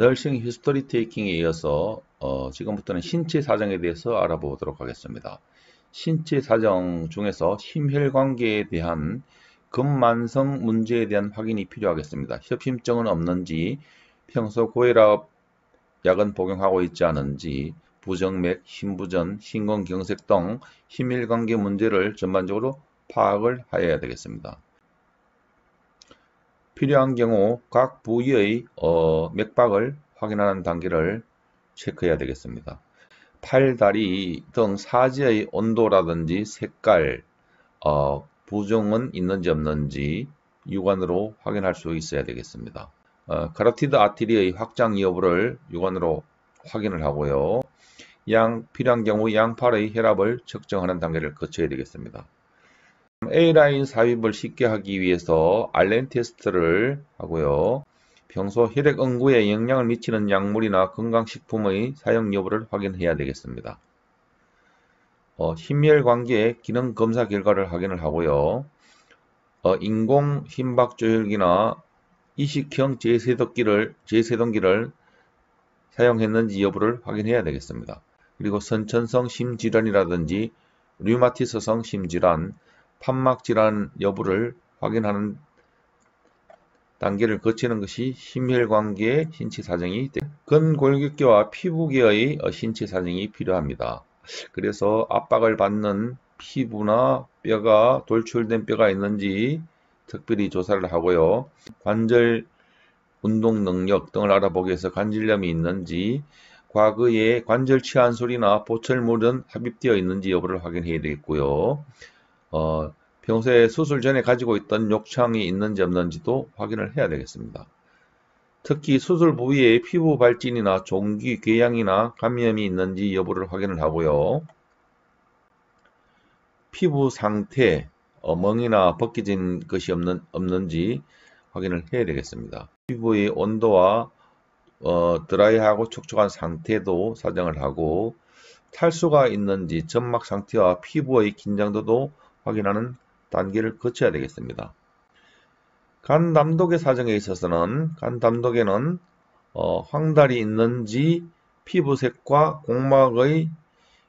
널싱 히스토리 테이킹에 이어서 어, 지금부터는 신체 사정에 대해서 알아보도록 하겠습니다. 신체 사정 중에서 심혈관계에 대한 근만성 문제에 대한 확인이 필요하겠습니다. 협심증은 없는지, 평소 고혈압 약은 복용하고 있지 않은지, 부정맥, 심부전, 신근경색 등 심혈관계 문제를 전반적으로 파악을 해야 되겠습니다. 필요한 경우 각 부위의 어, 맥박을 확인하는 단계를 체크해야 되겠습니다. 팔, 다리 등 사지의 온도라든지 색깔, 어, 부종은 있는지 없는지 육안으로 확인할 수 있어야 되겠습니다. 어, 카로티드 아티리의 확장 여부를 육안으로 확인을 하고요. 양 필요한 경우 양팔의 혈압을 측정하는 단계를 거쳐야 되겠습니다. A라인 삽입을 쉽게 하기 위해서 알렌 테스트를 하고요. 평소 혈액 응구에 영향을 미치는 약물이나 건강식품의 사용 여부를 확인해야 되겠습니다. 어, 심혈관계 기능 검사 결과를 확인을 하고요. 어, 인공 심박조혈기나 이식형 제세동기를, 제세동기를 사용했는지 여부를 확인해야 되겠습니다. 그리고 선천성 심질환이라든지 류마티스성 심질환, 판막 질환 여부를 확인하는 단계를 거치는 것이 심혈관계의 신체 사정이 근골격계와 피부계의 신체 사정이 필요합니다. 그래서 압박을 받는 피부나 뼈가 돌출된 뼈가 있는지 특별히 조사를 하고요. 관절 운동 능력 등을 알아보기 위해서 관절염이 있는지 과거에 관절 치안 소리나 보철물은 합입되어 있는지 여부를 확인해야 되겠고요. 어, 평소에 수술 전에 가지고 있던 욕창이 있는지 없는지도 확인을 해야 되겠습니다. 특히 수술 부위에 피부 발진이나 종기 궤양이나 감염이 있는지 여부를 확인을 하고요. 피부 상태, 멍이나 벗겨진 것이 없는, 없는지 확인을 해야 되겠습니다. 피부의 온도와 어, 드라이하고 촉촉한 상태도 사정을 하고 탈수가 있는지 점막 상태와 피부의 긴장도도 확인하는 단계를 거쳐야 되겠습니다. 간 담독의 사정에 있어서는 간 담독에는 어, 황달이 있는지 피부색과 공막의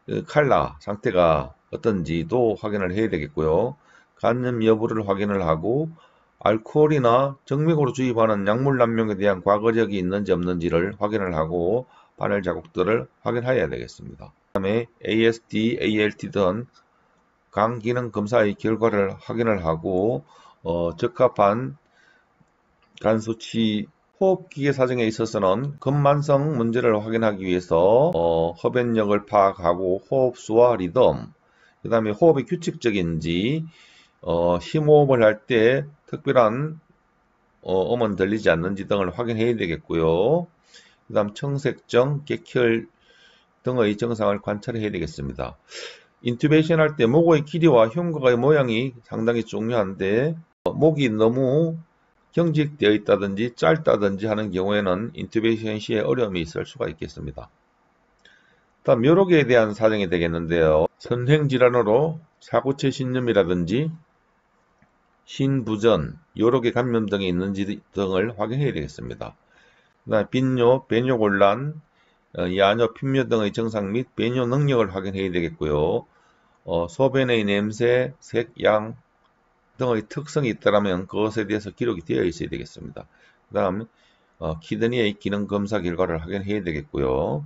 어, 칼라 상태가 어떤지도 확인을 해야 되겠고요. 간염 여부를 확인을 하고 알코올이나 정맥으로 주입하는 약물 남용에 대한 과거력이 있는지 없는지를 확인을 하고 바늘 자국들을 확인해야 되겠습니다. 그 다음에 ASD, ALT 등 간기능 검사의 결과를 확인을 하고 어, 적합한 간 수치 호흡기계 사정에 있어서는 건만성 문제를 확인하기 위해서 어, 흡연력을 파악하고 호흡수와 리듬 그 다음에 호흡이 규칙적인지 어, 심호흡을 할 때 특별한 어, 음은 들리지 않는지 등을 확인해야 되겠고요. 그 다음 청색정, 객혈 등의 증상을 관찰해야 되겠습니다. 인투베이션 할때 모고의 길이와 흉곽의 모양이 상당히 중요한데 목이 너무 경직되어 있다든지 짧다든지 하는 경우에는 인투베이션 시에 어려움이 있을 수가 있겠습니다. 다음 묘록에 대한 사정이 되겠는데요. 선행질환으로 사구체 신염이라든지 신부전, 요록의 감염 등이 있는지 등을 확인해야 되겠습니다. 빈뇨, 배뇨곤란, 어, 야뇨, 핀뇨 등의 증상 및 배뇨 능력을 확인해야 되겠고요. 어, 소변의 냄새, 색, 양 등의 특성이 있다면 그것에 대해서 기록이 되어 있어야 되겠습니다. 그 다음 어, 키드니의 기능 검사 결과를 확인해야 되겠고요.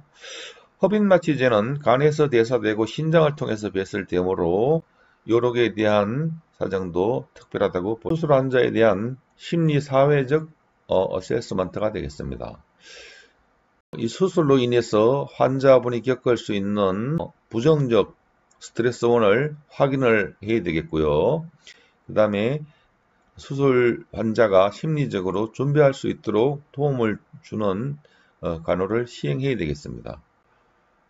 허빈 마취제는 간에서 대사되고 신장을 통해서 뱃을 때므로 요록에 대한 사정도 특별하다고 수술 환자에 대한 심리사회적 어, 세스먼트가 되겠습니다. 이 수술로 인해서 환자분이 겪을 수 있는 어, 부정적 스트레스원을 확인을 해야 되겠고요. 그 다음에 수술 환자가 심리적으로 준비할 수 있도록 도움을 주는 어, 간호를 시행해야 되겠습니다.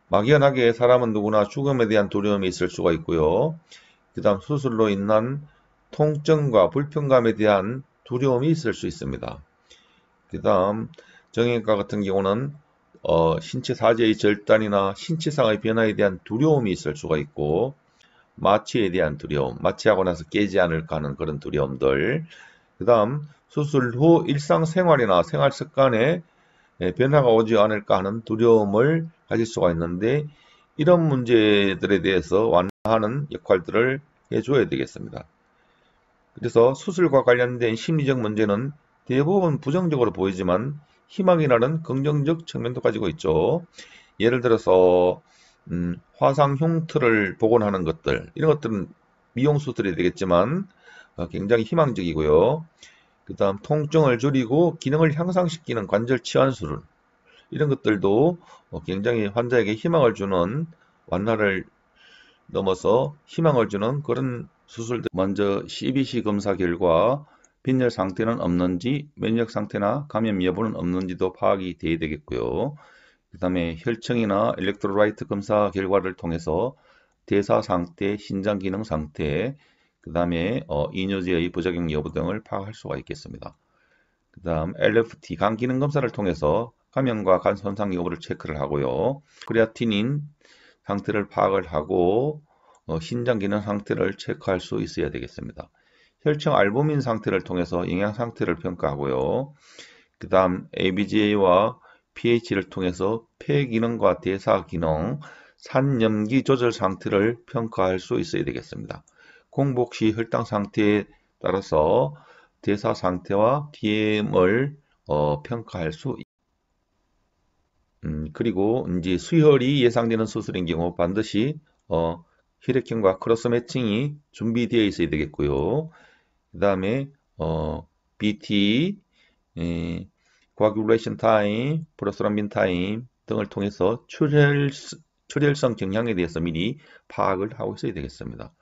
막연하게 사람은 누구나 죽음에 대한 두려움이 있을 수가 있고요. 그 다음 수술로 인한 통증과 불편감에 대한 두려움이 있을 수 있습니다. 그 다음 정형외과 같은 경우는 어, 신체 사제의 절단이나 신체상의 변화에 대한 두려움이 있을 수가 있고 마취에 대한 두려움, 마취하고 나서 깨지 않을까 하는 그런 두려움들 그 다음 수술 후 일상생활이나 생활습관에 변화가 오지 않을까 하는 두려움을 가질 수가 있는데 이런 문제들에 대해서 완화하는 역할들을 해줘야 되겠습니다. 그래서 수술과 관련된 심리적 문제는 대부분 부정적으로 보이지만 희망이라는 긍정적 측면도 가지고 있죠. 예를 들어서 음, 화상 흉터를 복원하는 것들 이런 것들은 미용수들이 되겠지만 어, 굉장히 희망적이고요. 그 다음 통증을 줄이고 기능을 향상시키는 관절 치환술은 이런 것들도 어, 굉장히 환자에게 희망을 주는 완화를 넘어서 희망을 주는 그런 수술들 먼저 CBC 검사 결과 빈혈 상태는 없는지 면역 상태나 감염 여부는 없는지도 파악이 돼야 되겠고요. 그 다음에 혈청이나 엘렉트로라이트 검사 결과를 통해서 대사 상태, 신장 기능 상태, 그 다음에 어, 이뇨제의 부작용 여부 등을 파악할 수가 있겠습니다. 그 다음 LFT 간 기능 검사를 통해서 감염과 간 손상 여부를 체크를 하고요. 크레아틴인 상태를 파악을 하고 어, 신장 기능 상태를 체크할 수 있어야 되겠습니다. 혈청 알부민 상태를 통해서 영양 상태를 평가하고요. 그 다음 ABGA와 pH를 통해서 폐 기능과 대사 기능, 산염기 조절 상태를 평가할 수 있어야 되겠습니다. 공복 시 혈당 상태에 따라서 대사 상태와 DM을 어, 평가할 수 음, 그리고 이제 수혈이 예상되는 수술인 경우 반드시 어, 혈액형과 크로스 매칭이 준비되어 있어야 되겠고요. 그 다음에 어, BT, 에, c o 레이션 타임 프로스람 t 타임 예, 등을 통해서 출혈, 출혈성 경향에 대해서 미리 파악을 하고 있어야 되겠습니다.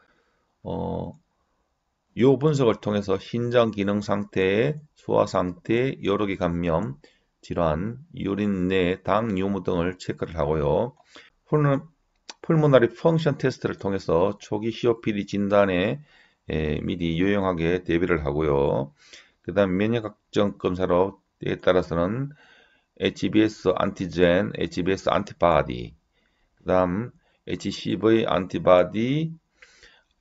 어, 이 분석을 통해서 신장 기능 상태, 소화 상태, 여러 개 감염, 질환, 유린 내, 당, 유무 등을 체크를 하고요. 폴모나리 펑션 테스트를 통해서 초기 COPD 진단에 예, 미리 요용하게 대비를 하고요. 그 다음 면역 학적 검사로 에 따라서는 HBS 안티젠, HBS 안티바디, 그 다음 HCV 안티바디,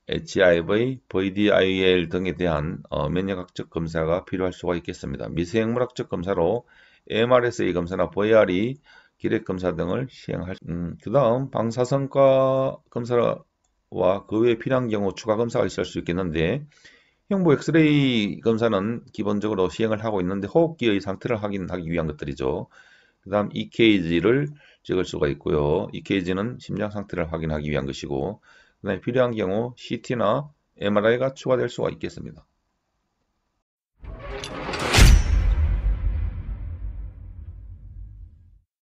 HIV, VDIL 등에 대한 어, 면역학적 검사가 필요할 수가 있겠습니다. 미생물학적 검사로 MRSA 검사나 VRE, 기렉 검사 등을 시행할 음, 그 다음 방사성과 검사로 와그 외에 필요한 경우 추가 검사가 있을 수 있겠는데 형부 엑스레이 검사는 기본적으로 시행을 하고 있는데 호흡기의 상태를 확인하기 위한 것들이죠. 그 다음 EKG를 찍을 수가 있고요. EKG는 심장 상태를 확인하기 위한 것이고 그 다음에 필요한 경우 CT나 MRI가 추가될 수가 있겠습니다.